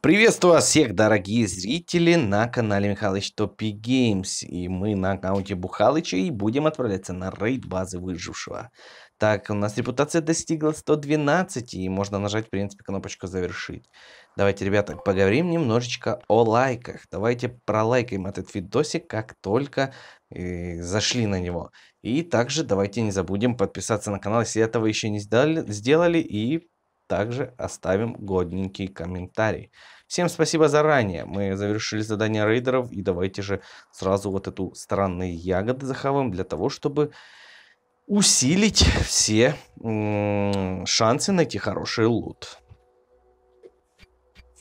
Приветствую вас всех, дорогие зрители, на канале Михалыч Топи Геймс. И мы на аккаунте Бухалыча и будем отправляться на рейд базы выжившего. Так, у нас репутация достигла 112, и можно нажать, в принципе, кнопочку «Завершить». Давайте, ребята, поговорим немножечко о лайках. Давайте пролайкаем этот видосик, как только э, зашли на него. И также давайте не забудем подписаться на канал, если этого еще не сделали, сделали и также оставим годненький комментарий. Всем спасибо заранее. Мы завершили задание рейдеров. И давайте же сразу вот эту странные ягоды захаваем для того, чтобы усилить все шансы найти хороший лут.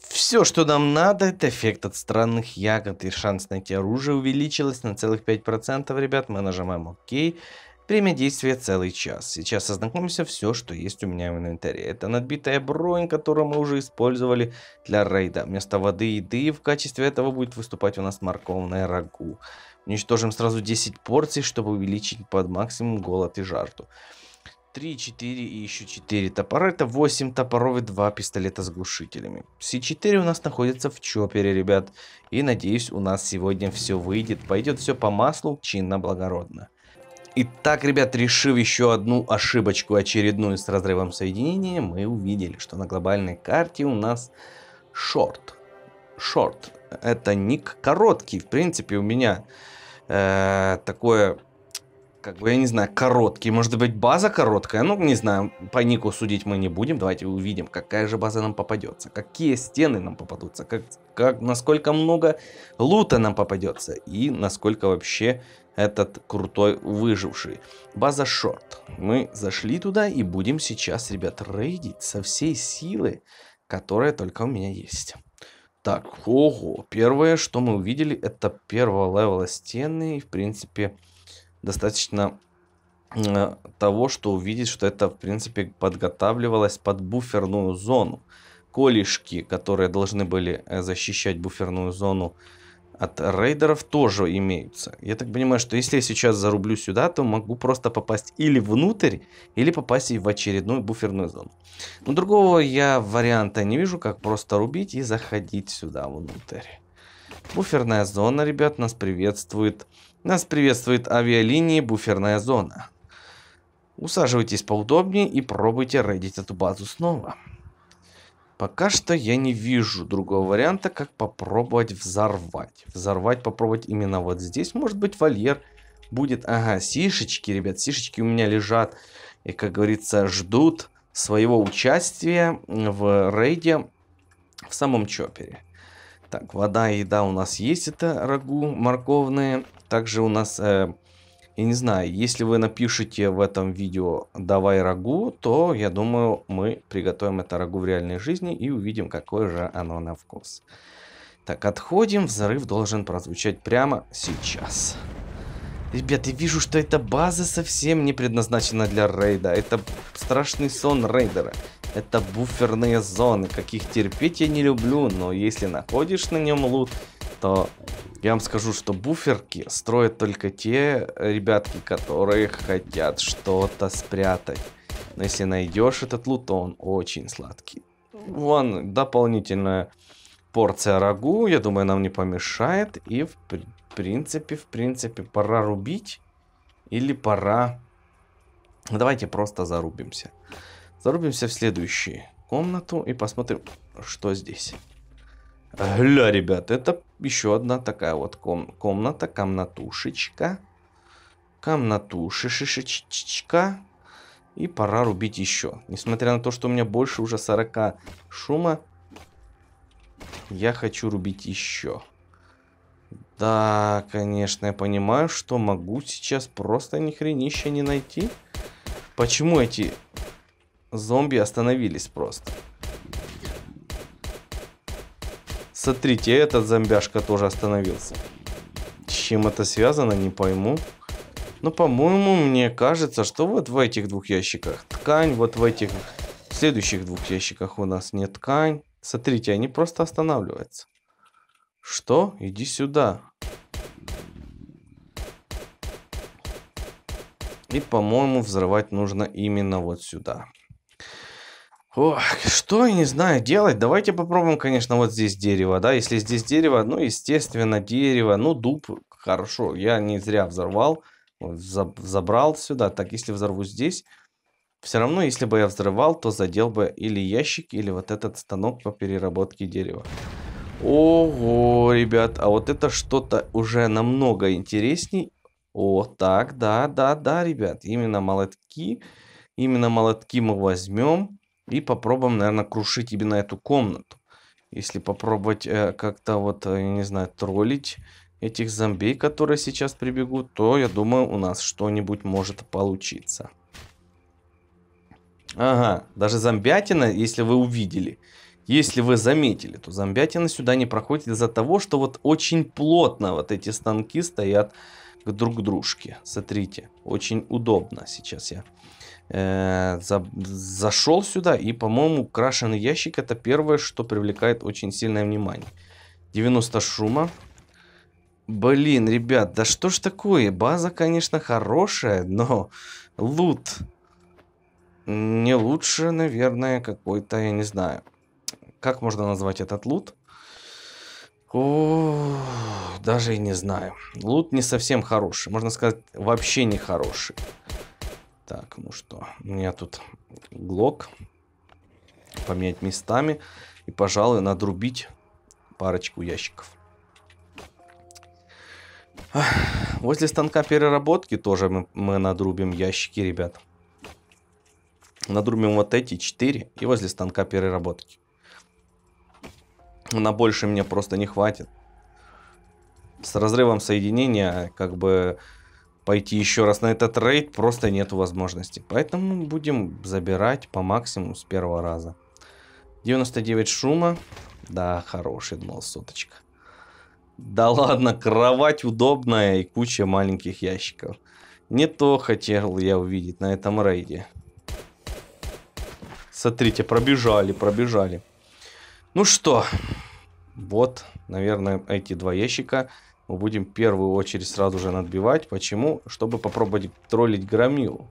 Все, что нам надо, это эффект от странных ягод. И шанс найти оружие увеличилось на целых 5%. Ребят, мы нажимаем ОК. Время действия целый час. Сейчас ознакомимся все, что есть у меня в инвентаре. Это надбитая бронь, которую мы уже использовали для рейда. Вместо воды и еды в качестве этого будет выступать у нас морковная рагу. Уничтожим сразу 10 порций, чтобы увеличить под максимум голод и жажду. 3, 4 и еще 4 топора. Это 8 топоров и 2 пистолета с глушителями. Все 4 у нас находится в чопере, ребят. И надеюсь, у нас сегодня все выйдет. Пойдет все по маслу, чинно, благородно. Итак, ребят, решив еще одну ошибочку очередную с разрывом соединения, мы увидели, что на глобальной карте у нас шорт. Шорт. Это ник короткий. В принципе, у меня э, такое как бы, я не знаю, короткий. Может быть, база короткая? Ну, не знаю, по нику судить мы не будем. Давайте увидим, какая же база нам попадется. Какие стены нам попадутся. Как, как, насколько много лута нам попадется. И насколько вообще этот крутой выживший. База шорт. Мы зашли туда и будем сейчас, ребят, рейдить со всей силы, которая только у меня есть. Так, ого, первое, что мы увидели, это первого левела стены, и, в принципе, достаточно э, того, что увидеть, что это, в принципе, подготавливалось под буферную зону. Колешки, которые должны были э, защищать буферную зону от рейдеров, тоже имеются. Я так понимаю, что если я сейчас зарублю сюда, то могу просто попасть или внутрь, или попасть в очередную буферную зону. Но другого я варианта не вижу, как просто рубить и заходить сюда внутрь. Буферная зона, ребят, нас приветствует нас приветствует авиалиния, «Буферная зона». Усаживайтесь поудобнее и пробуйте рейдить эту базу снова. Пока что я не вижу другого варианта, как попробовать взорвать. Взорвать попробовать именно вот здесь. Может быть вольер будет... Ага, сишечки, ребят, сишечки у меня лежат. И, как говорится, ждут своего участия в рейде в самом чопере. Так, вода и еда у нас есть, это рагу морковные. Также у нас, э, я не знаю, если вы напишите в этом видео «давай рагу», то, я думаю, мы приготовим это рагу в реальной жизни и увидим, какое же оно на вкус. Так, отходим. Взрыв должен прозвучать прямо сейчас. Ребят, я вижу, что эта база совсем не предназначена для рейда. Это страшный сон рейдера. Это буферные зоны, каких терпеть я не люблю, но если находишь на нем лут, то я вам скажу, что буферки строят только те ребятки, которые хотят что-то спрятать. Но если найдешь этот лут, то он очень сладкий. Вон, дополнительная порция рагу, я думаю, нам не помешает. И в принципе, в принципе, пора рубить. Или пора... Давайте просто зарубимся. Зарубимся в следующую комнату и посмотрим, что здесь. Гля, ребят, это еще одна такая вот ком комната, комнатушечка. Комнатушечка. И пора рубить еще. Несмотря на то, что у меня больше уже 40 шума, я хочу рубить еще. Да, конечно, я понимаю, что могу сейчас просто ни хренища не найти. Почему эти зомби остановились просто? Смотрите, этот зомбяшка тоже остановился. С чем это связано, не пойму. Но, ну, по-моему, мне кажется, что вот в этих двух ящиках ткань, вот в этих в следующих двух ящиках у нас не ткань. Смотрите, они просто останавливаются. Что? Иди сюда. И, по-моему, взрывать нужно именно вот сюда. Ох, что, я не знаю, делать. Давайте попробуем, конечно, вот здесь дерево, да. Если здесь дерево, ну, естественно, дерево. Ну, дуб, хорошо. Я не зря взорвал. забрал сюда. Так, если взорву здесь... Все равно, если бы я взрывал, то задел бы или ящик, или вот этот станок по переработке дерева. Ого, ребят, а вот это что-то уже намного интересней. О, так, да, да, да, ребят, именно молотки. Именно молотки мы возьмем. И попробуем, наверное, крушить именно эту комнату. Если попробовать э, как-то вот, э, я не знаю, троллить этих зомби, которые сейчас прибегут, то, я думаю, у нас что-нибудь может получиться. Ага, даже зомбятина, если вы увидели, если вы заметили, то зомбятина сюда не проходит из-за того, что вот очень плотно вот эти станки стоят друг к дружке. Смотрите, очень удобно сейчас я Э, за, зашел сюда, и, по-моему, крашеный ящик это первое, что привлекает очень сильное внимание. 90 шума. Блин, ребят, да что ж такое? База, конечно, хорошая, но лут не лучше, наверное, какой-то, я не знаю. Как можно назвать этот лут? О, даже и не знаю. Лут не совсем хороший. Можно сказать, вообще не хороший. Так, ну что, у меня тут глок. Поменять местами. И, пожалуй, надрубить парочку ящиков. Возле станка переработки тоже мы, мы надрубим ящики, ребят. Надрубим вот эти 4 и возле станка переработки. На больше мне просто не хватит. С разрывом соединения как бы пойти еще раз на этот рейд просто нет возможности. Поэтому будем забирать по максимуму с первого раза. 99 шума. Да, хороший думал соточка. Да ладно, кровать удобная и куча маленьких ящиков. Не то хотел я увидеть на этом рейде. Смотрите, пробежали, пробежали. Ну что, вот, наверное, эти два ящика мы будем в первую очередь сразу же надбивать. Почему? Чтобы попробовать троллить Громилу.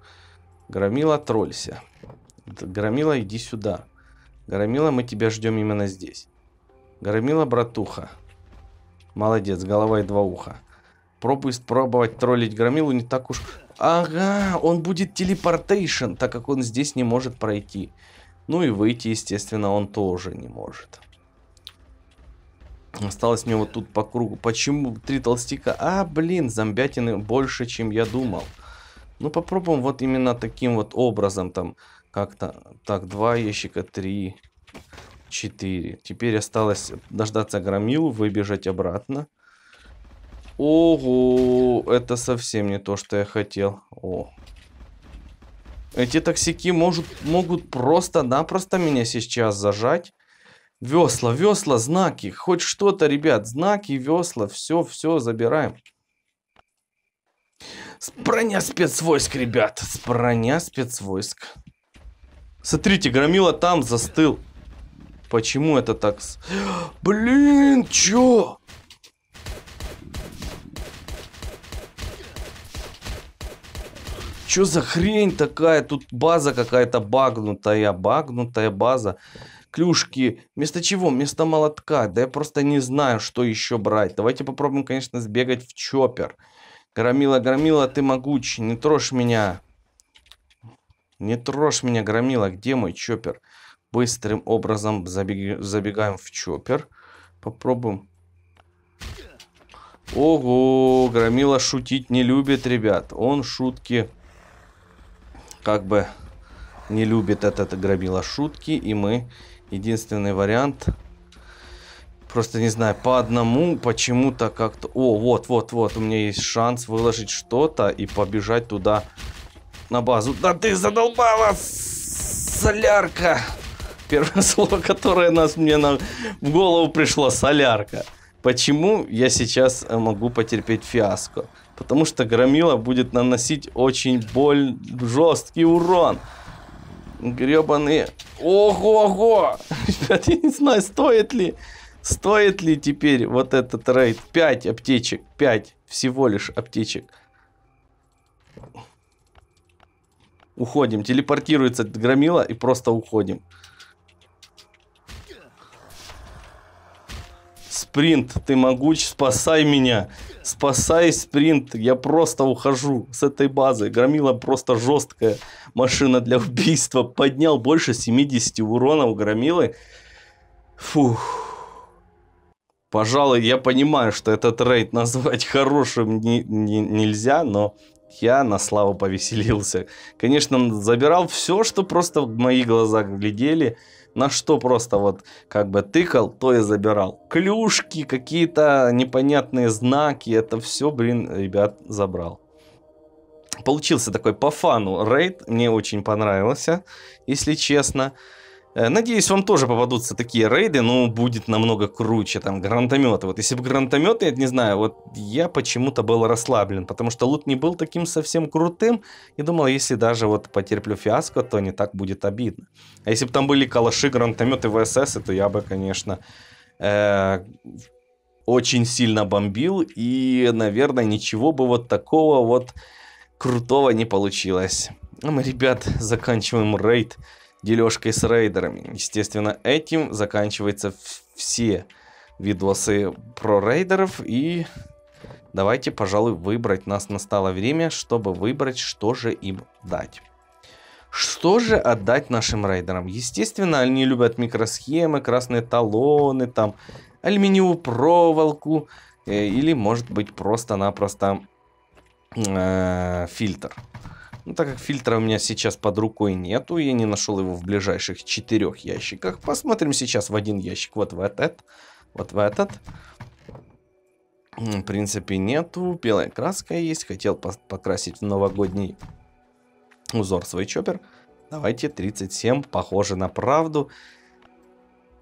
Громила, троллься. Громила, иди сюда. Громила, мы тебя ждем именно здесь. Громила, братуха. Молодец, голова и два уха. Пробуй пробовать троллить Громилу не так уж... Ага, он будет телепортейшн, так как он здесь не может пройти. Ну и выйти, естественно, он тоже не может. Осталось мне вот тут по кругу. Почему три толстяка? А, блин, зомбятины больше, чем я думал. Ну, попробуем вот именно таким вот образом там как-то. Так, два ящика, три, четыре. Теперь осталось дождаться громилу, выбежать обратно. Ого, это совсем не то, что я хотел. О. Эти токсики может, могут просто-напросто меня сейчас зажать. Весла, весла, знаки, хоть что-то, ребят, знаки, весла, все, все забираем. Броня спецвойск, ребят, броня спецвойск. Смотрите, громила там застыл. Почему это так? Блин, чё? Чё за хрень такая? Тут база какая-то багнутая, багнутая база клюшки. Вместо чего? Вместо молотка. Да я просто не знаю, что еще брать. Давайте попробуем, конечно, сбегать в чоппер. Громила, громила, ты могуч. Не трожь меня. Не трожь меня, громила. Где мой чоппер? Быстрым образом забег... забегаем в чоппер. Попробуем. Ого, громила шутить не любит, ребят. Он шутки как бы не любит этот громила шутки, и мы единственный вариант. Просто не знаю, по одному почему-то как-то... О, вот-вот-вот, у меня есть шанс выложить что-то и побежать туда, на базу. Да ты задолбала, солярка! Первое слово, которое нас мне на... в голову пришло, солярка. Почему я сейчас э, могу потерпеть фиаско? Потому что Громила будет наносить очень боль, жесткий урон гребаные. Ого-го! Ребят, я не знаю, стоит ли, стоит ли теперь вот этот рейд. 5 аптечек, 5 всего лишь аптечек. Уходим, телепортируется громила и просто уходим. спринт, ты могуч, спасай меня, спасай спринт, я просто ухожу с этой базы. Громила просто жесткая машина для убийства, поднял больше 70 урона у Громилы. Фух. Пожалуй, я понимаю, что этот рейд назвать хорошим не, не, нельзя, но я на славу повеселился. Конечно, забирал все, что просто в мои глаза глядели на что просто вот как бы тыкал, то и забирал. Клюшки, какие-то непонятные знаки, это все, блин, ребят, забрал. Получился такой по фану рейд, мне очень понравился, если честно. Э, надеюсь, вам тоже попадутся такие рейды, но ну, будет намного круче, там, гранатометы. Вот если бы гранатометы, я не знаю, вот я почему-то был расслаблен, потому что лут не был таким совсем крутым, и думал, если даже вот потерплю фиаско, то не так будет обидно. А если бы там были калаши, гранатометы, ВСС, то я бы, конечно, э, очень сильно бомбил, и, наверное, ничего бы вот такого вот крутого не получилось. Ну, мы, ребят, заканчиваем рейд дележкой с рейдерами. Естественно, этим заканчиваются все видосы про рейдеров. И давайте, пожалуй, выбрать. Нас настало время, чтобы выбрать, что же им дать. Что же отдать нашим рейдерам? Естественно, они любят микросхемы, красные талоны, там, алюминиевую проволоку, э, или, может быть, просто-напросто э, фильтр. фильтр. Но ну, так как фильтра у меня сейчас под рукой нету, я не нашел его в ближайших четырех ящиках. Посмотрим сейчас в один ящик. Вот в этот, вот в этот. В принципе, нету. Белая краска есть. Хотел покрасить в новогодний узор свой чоппер. Давайте 37, похоже на правду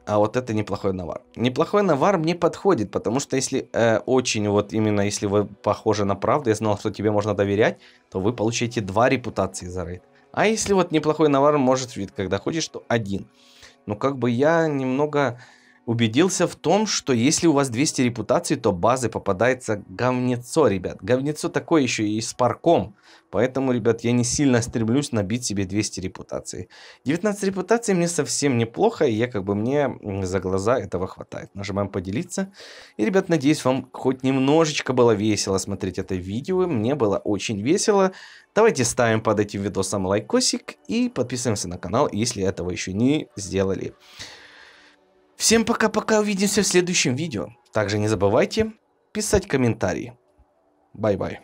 а вот это неплохой навар. Неплохой навар мне подходит, потому что если э, очень вот именно, если вы похожи на правду, я знал, что тебе можно доверять, то вы получаете два репутации за рейд. А если вот неплохой навар может вид, когда ходишь, то один. Ну как бы я немного убедился в том, что если у вас 200 репутаций, то базы попадается говнецо, ребят. Говнецо такое еще и с парком. Поэтому, ребят, я не сильно стремлюсь набить себе 200 репутаций. 19 репутаций мне совсем неплохо, и я как бы мне за глаза этого хватает. Нажимаем поделиться. И, ребят, надеюсь, вам хоть немножечко было весело смотреть это видео. Мне было очень весело. Давайте ставим под этим видосом лайкосик и подписываемся на канал, если этого еще не сделали. Всем пока-пока, увидимся в следующем видео. Также не забывайте писать комментарии. Бай-бай.